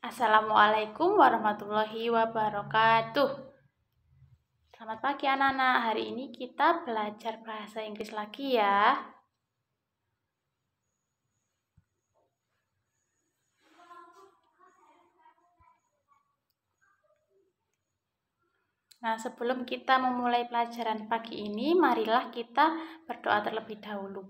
Assalamualaikum warahmatullahi wabarakatuh. Selamat pagi anak-anak. Hari ini kita belajar bahasa Inggris lagi ya. Nah, sebelum kita memulai pelajaran pagi ini, marilah kita berdoa terlebih dahulu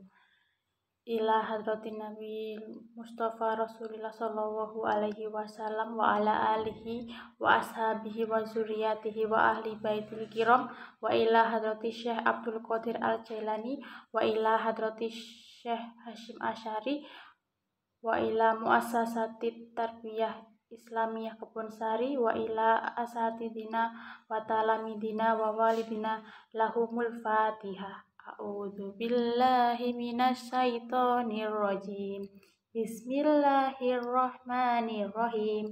ila hadratin Nabi Mustafa Rasulullah sallallahu alaihi wasallam wa ala alihi wa ashabihi wa zuriyatihi wa ahli baitil kiram wa ila hadrati Syekh Abdul Qadir Al Jailani wa ila hadrati Syekh Hashim Ashari, wa ila muassasati tarbiyah Islamiyah Kebun Sari wa ila asatidina wa talamidina wa walidina lahumul fatihah A'udzu billahi minasyaitonir rajim. Bismillahirrahmanirrahim.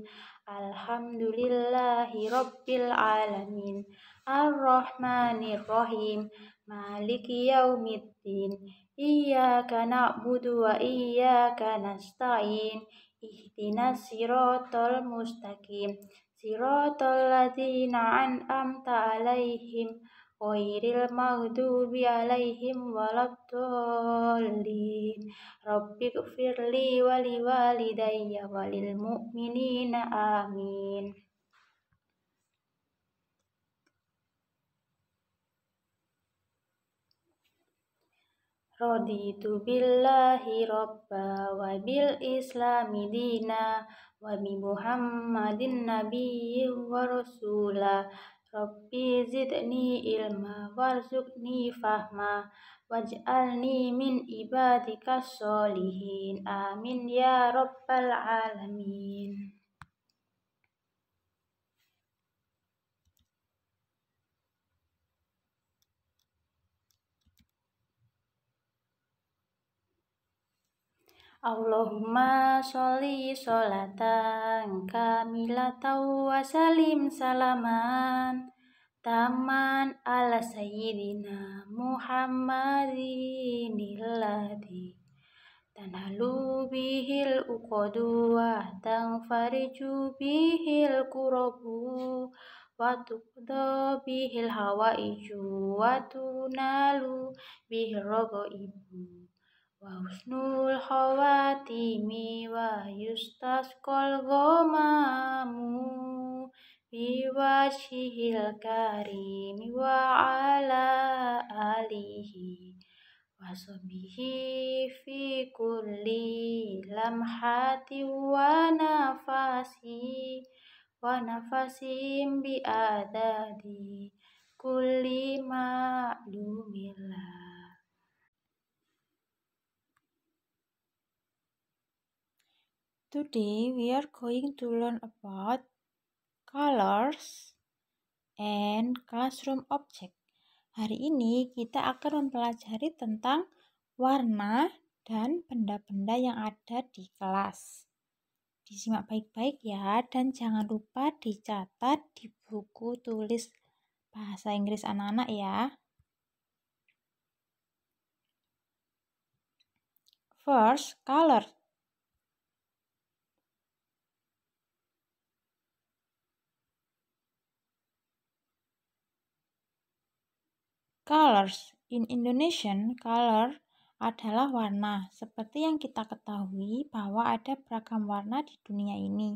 Alhamdulillahi rabbil alamin. Arrahmanirrahim. Maliki yaumiddin. Iyyaka na'budu wa iyyaka nasta'in. Ihdinas siratal mustaqim. Siratal ladzina an'amta 'alaihim Khairil maghdubi alaihim waladdallin Rabbi gfirli wali walidayya walil mu'minina amin Raditu billahi robba wa bil islami dina wa bi muhammadin nabiyyi wa rasulah ربي زدني علما وارزقني فهما واجعلني من عبادك الصالحين آمين يا رب العالمين Allahumma sholli sholatan kamilatan wa salim salaman taman ala sayyidina Muhammadin illadhi tanhalu bihil uqadu wa tangfariju bihil kurabu wa tuqda bihil hawaiju wa tunalu bihil rogo ibu Wa husnul khawatimi wa kol gomamu Biwajihil karimi wa ala alihi Wa sobihi fi kulli lamhati wa nafasi Wa nafasim adadi kulli ma'lumillah Today we are going to learn about colors and classroom object. Hari ini kita akan mempelajari tentang warna dan benda-benda yang ada di kelas. Disimak baik-baik ya dan jangan lupa dicatat di buku tulis bahasa Inggris anak-anak ya. First, color Colors in Indonesian, color adalah warna. Seperti yang kita ketahui bahwa ada beragam warna di dunia ini.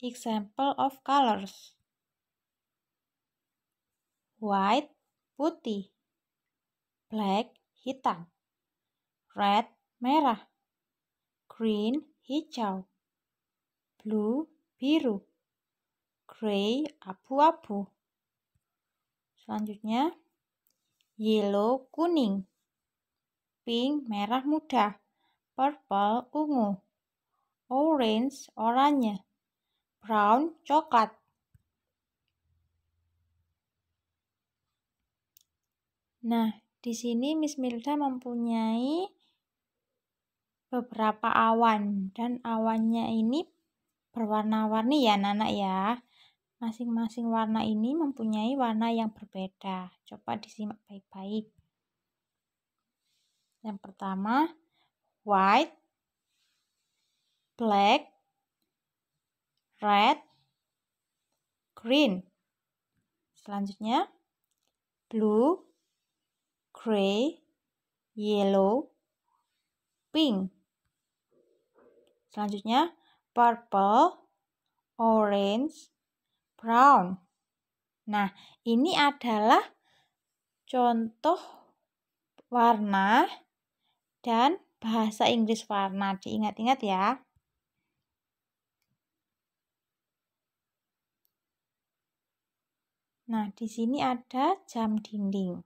Example of colors. White, putih. Black, hitam. Red, merah. Green, hijau. Blue, biru, gray abu-abu. Selanjutnya, yellow kuning, pink merah muda, purple ungu, orange oranye, brown coklat. Nah, di sini Miss Milda mempunyai beberapa awan dan awannya ini berwarna-warni ya anak-anak ya masing-masing warna ini mempunyai warna yang berbeda coba disimak baik-baik yang pertama white black red green selanjutnya blue gray yellow pink selanjutnya purple, orange, brown. Nah, ini adalah contoh warna dan bahasa Inggris warna. Diingat-ingat ya. Nah, di sini ada jam dinding.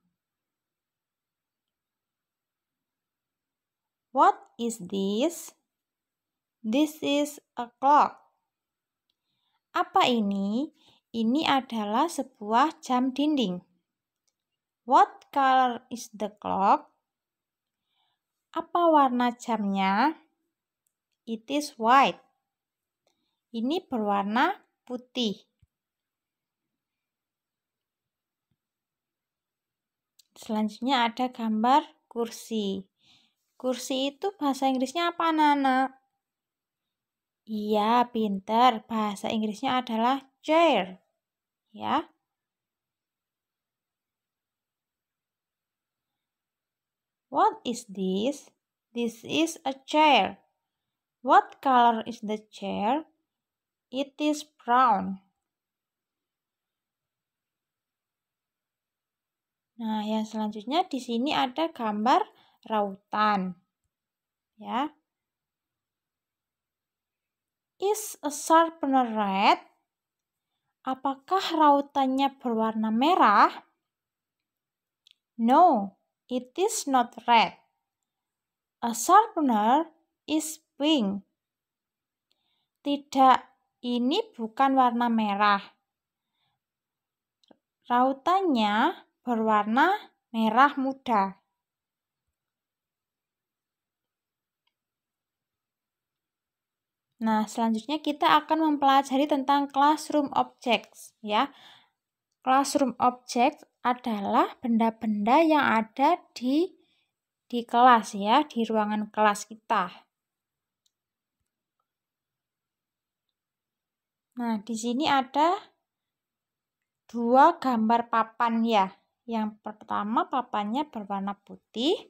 What is this? This is a clock. Apa ini? Ini adalah sebuah jam dinding. What color is the clock? Apa warna jamnya? It is white. Ini berwarna putih. Selanjutnya ada gambar kursi. Kursi itu bahasa Inggrisnya apa, Nana? Iya, pinter. Bahasa Inggrisnya adalah chair. Ya. What is this? This is a chair. What color is the chair? It is brown. Nah, yang selanjutnya di sini ada gambar rautan. Ya. Is a sharpener red? Apakah rautannya berwarna merah? No, it is not red. A sharpener is pink. Tidak, ini bukan warna merah. Rautannya berwarna merah muda. Nah, selanjutnya kita akan mempelajari tentang classroom objects ya. Classroom objects adalah benda-benda yang ada di di kelas ya, di ruangan kelas kita. Nah, di sini ada dua gambar papan ya. Yang pertama papannya berwarna putih,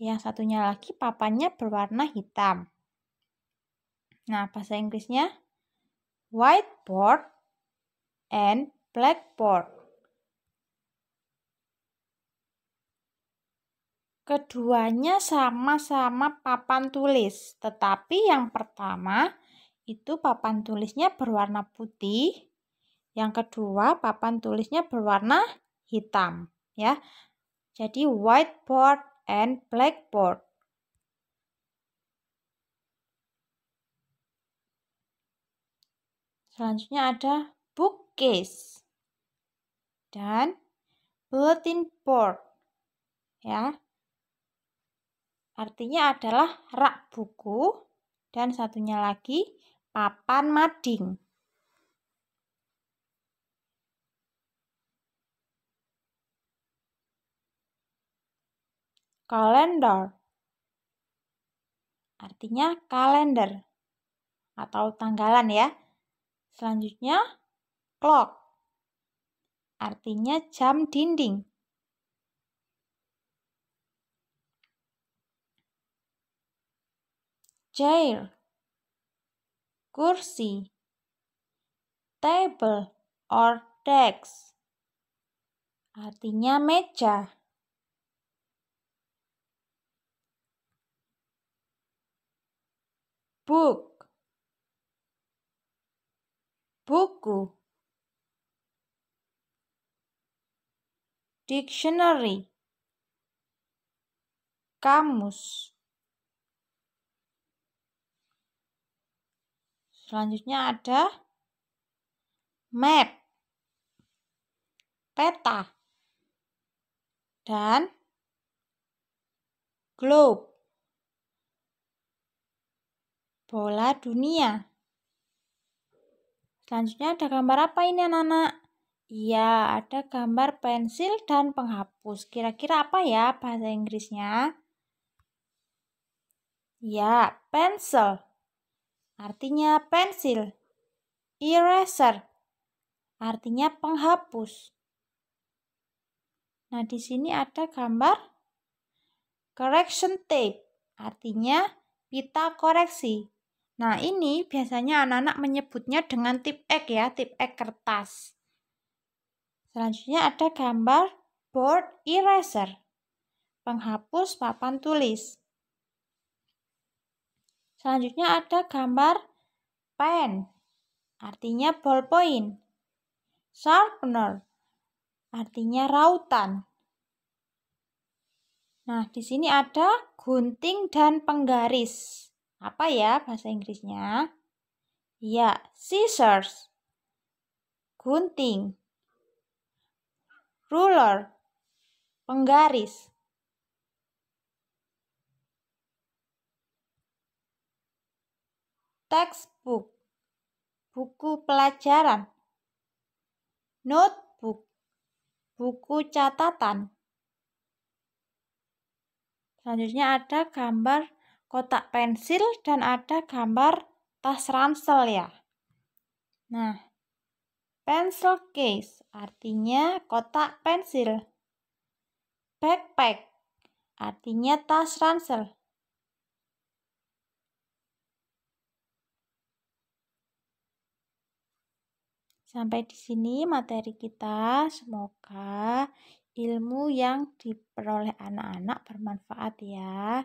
yang satunya lagi papannya berwarna hitam. Nah, bahasa Inggrisnya whiteboard and blackboard. Keduanya sama-sama papan tulis, tetapi yang pertama itu papan tulisnya berwarna putih, yang kedua papan tulisnya berwarna hitam, ya. Jadi whiteboard and blackboard. Selanjutnya ada bookcase dan bulletin board. Ya. Artinya adalah rak buku dan satunya lagi papan mading. Kalender artinya kalender atau tanggalan ya. Selanjutnya, clock. Artinya jam dinding. Chair. Kursi. Table or desk. Artinya meja. Book buku dictionary kamus selanjutnya ada map peta dan globe bola dunia Selanjutnya ada gambar apa ini anak-anak? Iya, ada gambar pensil dan penghapus. Kira-kira apa ya bahasa Inggrisnya? Ya, pencil. Artinya pensil. Eraser. Artinya penghapus. Nah, di sini ada gambar correction tape. Artinya pita koreksi. Nah, ini biasanya anak-anak menyebutnya dengan tip ek ya, tip ek kertas. Selanjutnya ada gambar board eraser, penghapus papan tulis. Selanjutnya ada gambar pen, artinya ballpoint. Sharpener, artinya rautan. Nah, di sini ada gunting dan penggaris. Apa ya bahasa Inggrisnya? Ya, scissors. Gunting. Ruler. Penggaris. Textbook. Buku pelajaran. Notebook. Buku catatan. Selanjutnya ada gambar kotak pensil dan ada gambar tas ransel ya. Nah, pencil case artinya kotak pensil. Backpack artinya tas ransel. Sampai di sini materi kita. Semoga ilmu yang diperoleh anak-anak bermanfaat ya.